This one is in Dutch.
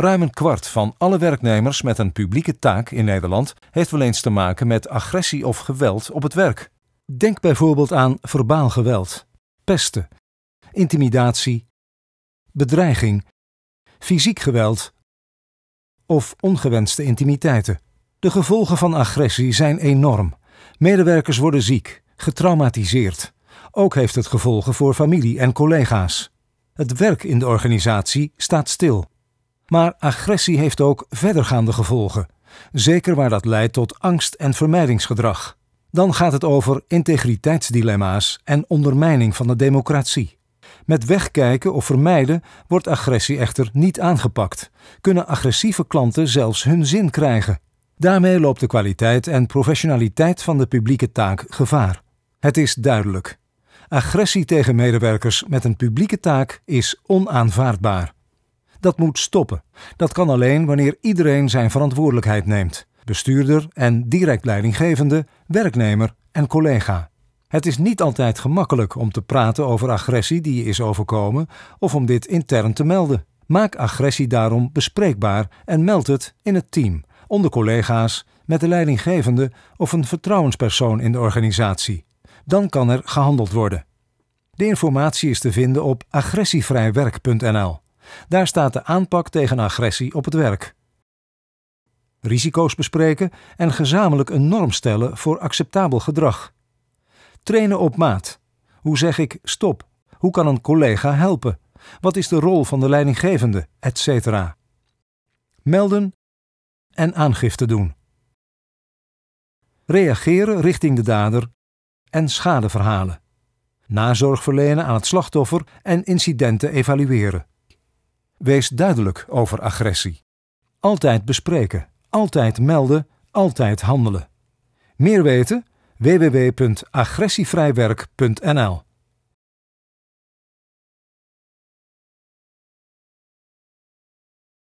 Ruim een kwart van alle werknemers met een publieke taak in Nederland heeft wel eens te maken met agressie of geweld op het werk. Denk bijvoorbeeld aan verbaal geweld, pesten, intimidatie, bedreiging, fysiek geweld of ongewenste intimiteiten. De gevolgen van agressie zijn enorm. Medewerkers worden ziek, getraumatiseerd. Ook heeft het gevolgen voor familie en collega's. Het werk in de organisatie staat stil. Maar agressie heeft ook verdergaande gevolgen, zeker waar dat leidt tot angst- en vermijdingsgedrag. Dan gaat het over integriteitsdilemma's en ondermijning van de democratie. Met wegkijken of vermijden wordt agressie echter niet aangepakt, kunnen agressieve klanten zelfs hun zin krijgen. Daarmee loopt de kwaliteit en professionaliteit van de publieke taak gevaar. Het is duidelijk. Agressie tegen medewerkers met een publieke taak is onaanvaardbaar. Dat moet stoppen. Dat kan alleen wanneer iedereen zijn verantwoordelijkheid neemt: bestuurder en direct leidinggevende, werknemer en collega. Het is niet altijd gemakkelijk om te praten over agressie die je is overkomen of om dit intern te melden. Maak agressie daarom bespreekbaar en meld het in het team, onder collega's, met de leidinggevende of een vertrouwenspersoon in de organisatie. Dan kan er gehandeld worden. De informatie is te vinden op agressievrijwerk.nl. Daar staat de aanpak tegen agressie op het werk. Risico's bespreken en gezamenlijk een norm stellen voor acceptabel gedrag. Trainen op maat. Hoe zeg ik stop? Hoe kan een collega helpen? Wat is de rol van de leidinggevende? Etc. Melden en aangifte doen. Reageren richting de dader en schadeverhalen. Nazorg verlenen aan het slachtoffer en incidenten evalueren. Wees duidelijk over agressie. Altijd bespreken, altijd melden, altijd handelen. Meer weten? www.agressievrijwerk.nl